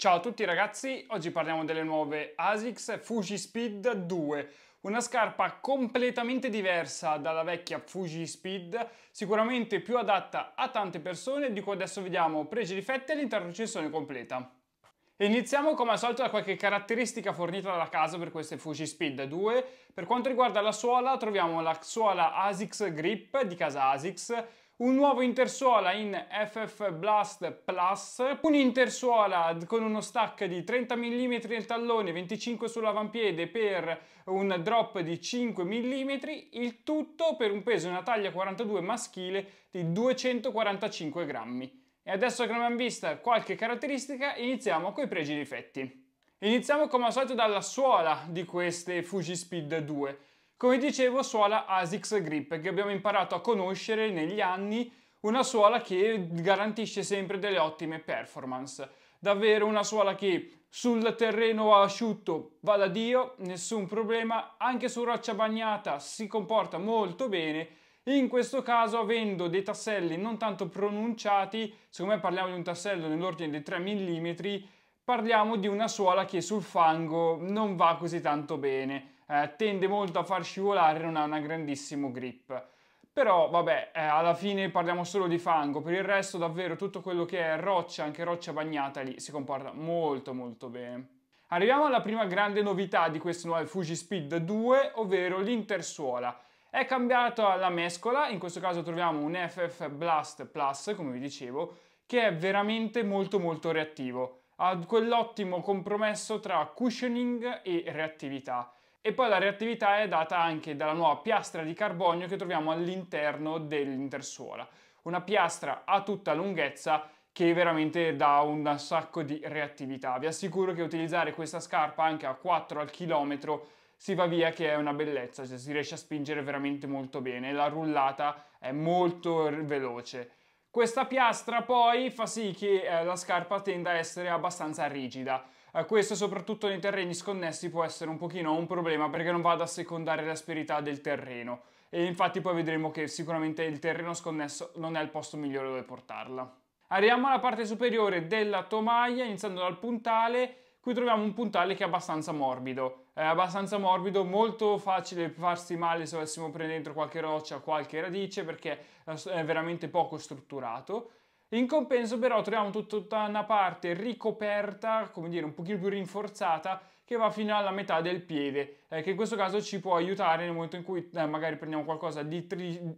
Ciao a tutti ragazzi, oggi parliamo delle nuove ASICS Fuji Speed 2, una scarpa completamente diversa dalla vecchia Fuji Speed, sicuramente più adatta a tante persone, di cui adesso vediamo pregi e difetti all'interno sessione completa. Iniziamo come al solito da qualche caratteristica fornita dalla casa per queste Fuji Speed 2. Per quanto riguarda la suola, troviamo la suola ASICS Grip di casa ASICS, un nuovo intersuola in FF Blast Plus, un intersuola con uno stack di 30 mm nel tallone, 25 sull'avampiede per un drop di 5 mm, il tutto per un peso e una taglia 42 maschile di 245 grammi. E adesso che abbiamo vista qualche caratteristica, iniziamo con i pregi e difetti. Iniziamo come al solito dalla suola di queste Fuji Speed 2. Come dicevo, suola ASICS Grip che abbiamo imparato a conoscere negli anni, una suola che garantisce sempre delle ottime performance. Davvero una suola che sul terreno asciutto va da Dio, nessun problema, anche su roccia bagnata si comporta molto bene. In questo caso, avendo dei tasselli non tanto pronunciati, secondo me parliamo di un tassello nell'ordine dei 3 mm, parliamo di una suola che sul fango non va così tanto bene, eh, tende molto a far scivolare, non ha un grandissimo grip. Però vabbè, eh, alla fine parliamo solo di fango, per il resto davvero tutto quello che è roccia, anche roccia bagnata lì, si comporta molto molto bene. Arriviamo alla prima grande novità di questo nuovo Fuji Speed 2, ovvero l'intersuola. È cambiata la mescola, in questo caso troviamo un FF Blast Plus, come vi dicevo, che è veramente molto molto reattivo a quell'ottimo compromesso tra cushioning e reattività. E poi la reattività è data anche dalla nuova piastra di carbonio che troviamo all'interno dell'intersuola. Una piastra a tutta lunghezza che veramente dà un sacco di reattività. Vi assicuro che utilizzare questa scarpa anche a 4 al chilometro si va via che è una bellezza, cioè si riesce a spingere veramente molto bene. La rullata è molto veloce. Questa piastra poi fa sì che eh, la scarpa tenda a essere abbastanza rigida. Eh, questo soprattutto nei terreni sconnessi può essere un pochino un problema perché non va ad assecondare l'asperità del terreno e infatti poi vedremo che sicuramente il terreno sconnesso non è il posto migliore dove portarla. Arriviamo alla parte superiore della tomaia iniziando dal puntale qui troviamo un puntale che è abbastanza morbido, è abbastanza morbido, molto facile farsi male se avessimo preso dentro qualche roccia qualche radice perché eh, è veramente poco strutturato. In compenso però troviamo tutta una parte ricoperta, come dire, un pochino più rinforzata, che va fino alla metà del piede, eh, che in questo caso ci può aiutare nel momento in cui eh, magari prendiamo qualcosa di,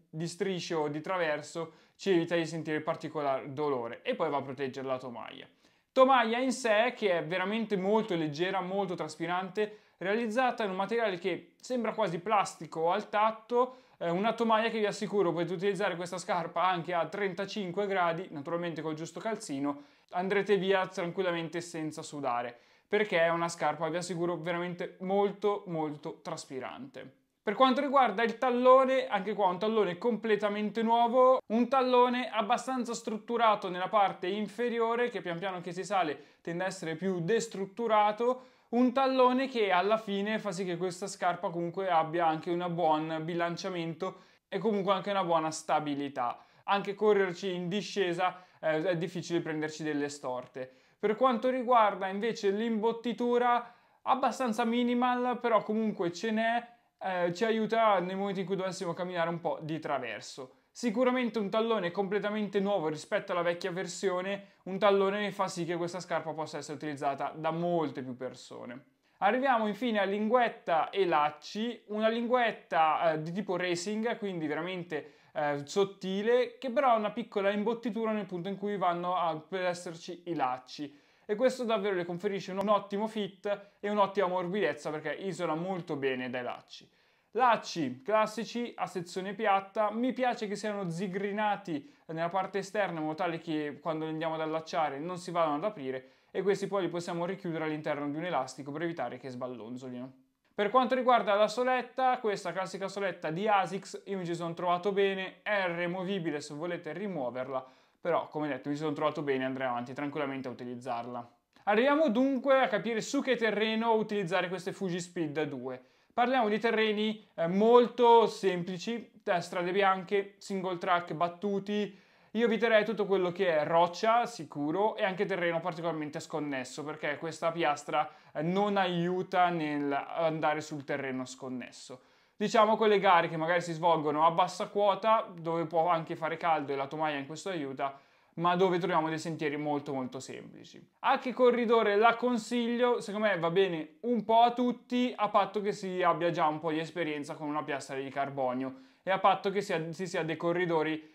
di, striscio o di traverso, ci evita di sentire particolare dolore e poi va a proteggere la tomaia. Tomaia in sé, che è veramente molto leggera, molto traspirante, realizzata in un materiale che sembra quasi plastico al tatto, eh, una tomaia che vi assicuro potete utilizzare questa scarpa anche a 35 gradi, naturalmente col giusto calzino, andrete via tranquillamente senza sudare, perché è una scarpa, vi assicuro, veramente molto molto traspirante. Per quanto riguarda il tallone, anche qua un tallone completamente nuovo, un tallone abbastanza strutturato nella parte inferiore che pian piano che si sale tende ad essere più destrutturato, un tallone che alla fine fa sì che questa scarpa comunque abbia anche un buon bilanciamento e comunque anche una buona stabilità. Anche correrci in discesa eh, è difficile prenderci delle storte. Per quanto riguarda invece l'imbottitura, abbastanza minimal, però comunque ce n'è eh, ci aiuta nel momento in cui dovessimo camminare un po' di traverso. Sicuramente un tallone completamente nuovo rispetto alla vecchia versione, un tallone fa sì che questa scarpa possa essere utilizzata da molte più persone. Arriviamo infine a linguetta e lacci, una linguetta eh, di tipo racing, quindi veramente eh, sottile, che però ha una piccola imbottitura nel punto in cui vanno a, esserci i lacci e questo davvero le conferisce un ottimo fit e un'ottima morbidezza perché isola molto bene dai lacci. Lacci classici a sezione piatta, mi piace che siano zigrinati nella parte esterna in modo tale che quando li andiamo ad allacciare non si vadano ad aprire e questi poi li possiamo richiudere all'interno di un elastico per evitare che sballonzolino. Per quanto riguarda la soletta, questa classica soletta di ASICS, io mi ci sono trovato bene, è removibile se volete rimuoverla però come detto mi sono trovato bene, e andrei avanti tranquillamente a utilizzarla. Arriviamo dunque a capire su che terreno utilizzare queste Fuji Speed 2. Parliamo di terreni eh, molto semplici, eh, strade bianche, single track battuti, io eviterei tutto quello che è roccia, sicuro, e anche terreno particolarmente sconnesso, perché questa piastra eh, non aiuta nell'andare sul terreno sconnesso. Diciamo quelle gare che magari si svolgono a bassa quota, dove può anche fare caldo e la tomaia in questo aiuta, ma dove troviamo dei sentieri molto molto semplici. A che corridore la consiglio? Secondo me va bene un po' a tutti, a patto che si abbia già un po' di esperienza con una piastra di carbonio e a patto che si, si sia dei corridori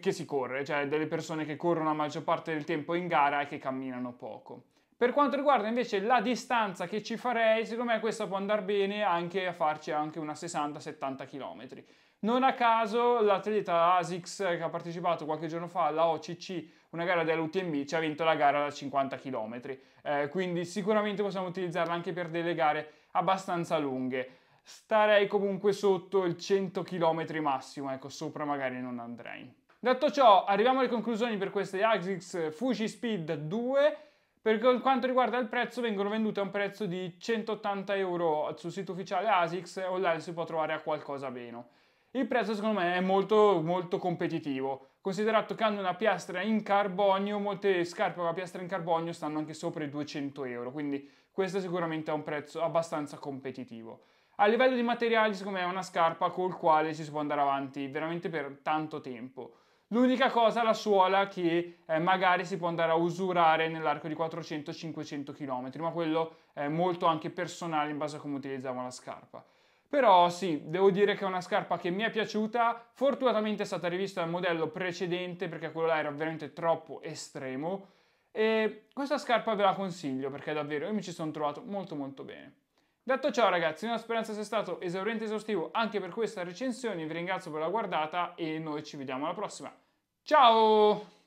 che si corre, cioè delle persone che corrono la maggior parte del tempo in gara e che camminano poco. Per quanto riguarda invece la distanza che ci farei, secondo me questa può andare bene anche a farci anche una 60-70 km. Non a caso l'atleta ASICS che ha partecipato qualche giorno fa alla OCC, una gara dell'UTMB, ci ha vinto la gara da 50 km, eh, quindi sicuramente possiamo utilizzarla anche per delle gare abbastanza lunghe. Starei comunque sotto il 100 km massimo, ecco, sopra magari non andrei. Detto ciò, arriviamo alle conclusioni per queste ASICS Fuji Speed 2 per quanto riguarda il prezzo, vengono vendute a un prezzo di 180 euro sul sito ufficiale ASICS, online si può trovare a qualcosa meno. Il prezzo secondo me è molto molto competitivo, considerato che hanno una piastra in carbonio, molte scarpe con la piastra in carbonio stanno anche sopra i 200 euro, quindi questo sicuramente è un prezzo abbastanza competitivo. A livello di materiali secondo me è una scarpa col quale ci si può andare avanti veramente per tanto tempo. L'unica cosa è la suola che eh, magari si può andare a usurare nell'arco di 400-500 km, ma quello è molto anche personale in base a come utilizziamo la scarpa. Però sì, devo dire che è una scarpa che mi è piaciuta, fortunatamente è stata rivista dal modello precedente perché quello là era veramente troppo estremo e questa scarpa ve la consiglio perché davvero io mi ci sono trovato molto molto bene. Detto ciò ragazzi, io speranza sia stato esauriente e esaustivo anche per questa recensione, vi ringrazio per la guardata e noi ci vediamo alla prossima. Ciao!